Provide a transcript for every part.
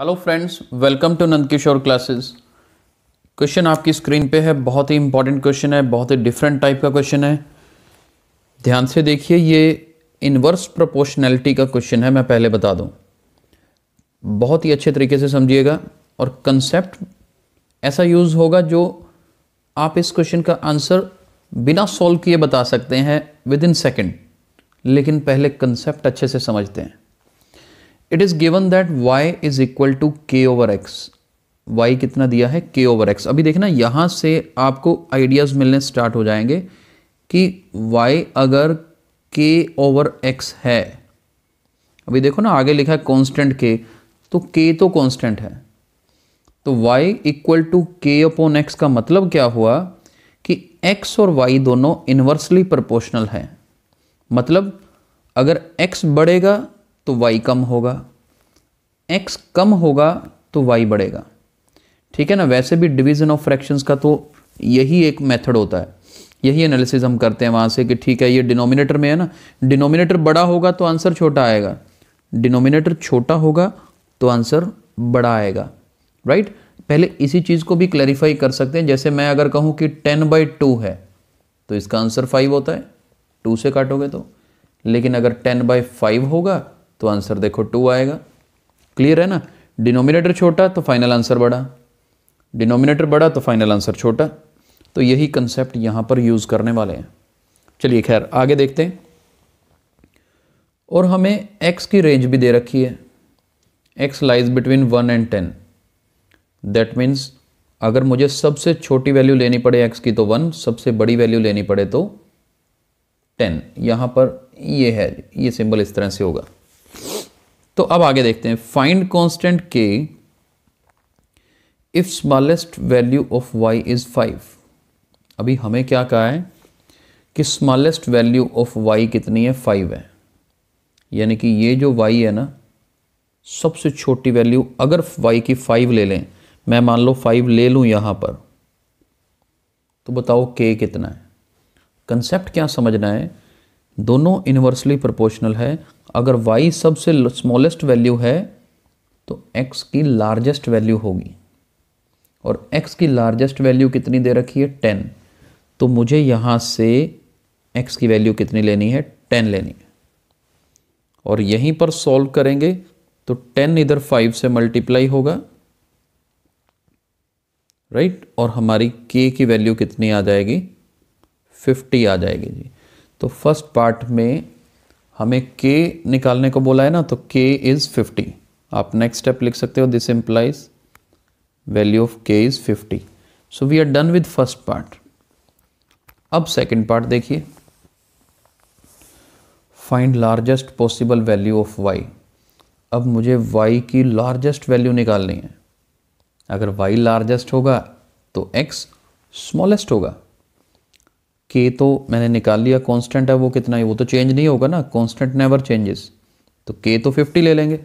Hello friends welcome to Nandkishore classes question आपकी screen पे है बहुत ही इंपॉर्टेंट क्वेश्चन है बहुत ही डिफरेंट टाइप का क्वेश्चन है ध्यान से देखिए ये इनवर्स प्रोपोर्शनैलिटी का क्वेश्चन है मैं पहले बता दूं बहुत ही अच्छे तरीके से समझिएगा और कंसेप्ट ऐसा यूज़ होगा जो आप इस क्वेश्चन का आंसर बिना सॉल्व किए बता सकते हैं विद इन सेकेंड लेकिन पहले कंसेप्ट अच्छे से समझते हैं it is given that y is equal to k over x y कितना दिया है के ओवर एक्स अभी देखना यहां से आपको आइडियाज़ मिलने स्टार्ट हो जाएंगे कि वाई अगर के ओवर एक्स है अभी देखो ना आगे लिखा है कॉन्स्टेंट के तो के तो कॉन्स्टेंट है तो y equal to k upon x का मतलब क्या हुआ कि एक्स और वाई दोनों इन्वर्सली प्रपोर्शनल हैं मतलब अगर एक्स बढ़ेगा तो वाई कम होगा एक्स कम होगा तो वाई बढ़ेगा ठीक है ना वैसे भी डिवीज़न ऑफ फ्रैक्शंस का तो यही एक मेथड होता है यही एनालिसिस हम करते हैं वहाँ से कि ठीक है ये डिनोमिनेटर में है ना डिनोमिनेटर बड़ा होगा तो आंसर छोटा आएगा डिनोमिनेटर छोटा होगा तो आंसर बड़ा आएगा राइट पहले इसी चीज़ को भी क्लैरिफाई कर सकते हैं जैसे मैं अगर कहूँ कि टेन बाई टू है तो इसका आंसर फाइव होता है टू से काटोगे तो लेकिन अगर टेन बाई फाइव होगा तो आंसर देखो टू आएगा क्लियर है ना डिनोमिनेटर छोटा तो फाइनल आंसर बड़ा डिनोमिनेटर बड़ा तो फाइनल आंसर छोटा तो यही कंसेप्ट यहां पर यूज़ करने वाले हैं चलिए खैर आगे देखते हैं और हमें x की रेंज भी दे रखी है x lies between one and ten that means अगर मुझे सबसे छोटी वैल्यू लेनी पड़े x की तो वन सबसे बड़ी वैल्यू लेनी पड़े तो टेन यहां पर ये है ये सिंबल इस तरह से होगा तो अब आगे देखते हैं फाइंड कॉन्स्टेंट के if smallest value of y is five अभी हमें क्या कहा है कि स्मॉलेस्ट वैल्यू ऑफ वाई कितनी है फाइव है यानी कि ये जो वाई है ना सबसे छोटी वैल्यू अगर वाई की फाइव ले लें मैं मान लो फाइव ले लूं यहां पर तो बताओ के कितना है कंसेप्ट क्या समझना है दोनों इनवर्सली प्रोपोर्शनल है अगर y सबसे स्मॉलेस्ट वैल्यू है तो x की लार्जेस्ट वैल्यू होगी और x की लार्जेस्ट वैल्यू कितनी दे रखी है टेन तो मुझे यहाँ से x की वैल्यू कितनी लेनी है टेन लेनी है और यहीं पर सॉल्व करेंगे तो टेन इधर फाइव से मल्टीप्लाई होगा राइट right? और हमारी k की वैल्यू कितनी आ जाएगी फिफ्टी आ जाएगी जी तो फर्स्ट पार्ट में हमें k निकालने को बोला है ना तो k इज़ 50 आप नेक्स्ट स्टेप लिख सकते हो this implies value of k is 50 so we are done with first part अब सेकंड पार्ट देखिए find largest possible value of y अब मुझे y की लार्जेस्ट वैल्यू निकालनी है अगर y लार्जेस्ट होगा तो x स्मॉलेस्ट होगा के तो मैंने निकाल लिया कांस्टेंट है वो कितना है वो तो चेंज नहीं होगा ना कांस्टेंट नेवर चेंजेस तो के तो 50 ले लेंगे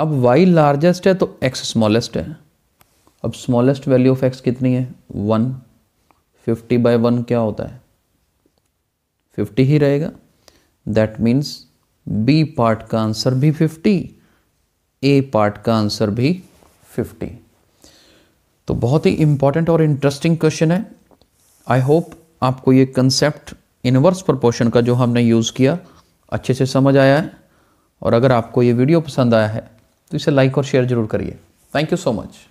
अब वाई लार्जेस्ट है तो एक्स स्मॉलेस्ट है अब स्मॉलेस्ट वैल्यू ऑफ एक्स कितनी है वन फिफ्टी बाई वन क्या होता है फिफ्टी ही रहेगा दैट मीन्स बी पार्ट का आंसर भी फिफ्टी ए पार्ट का आंसर भी फिफ्टी तो बहुत ही इंपॉर्टेंट और इंटरेस्टिंग क्वेश्चन है आई होप आपको ये कंसेप्ट इनवर्स प्रोपोर्शन का जो हमने यूज़ किया अच्छे से समझ आया है और अगर आपको ये वीडियो पसंद आया है तो इसे लाइक और शेयर ज़रूर करिए थैंक यू सो मच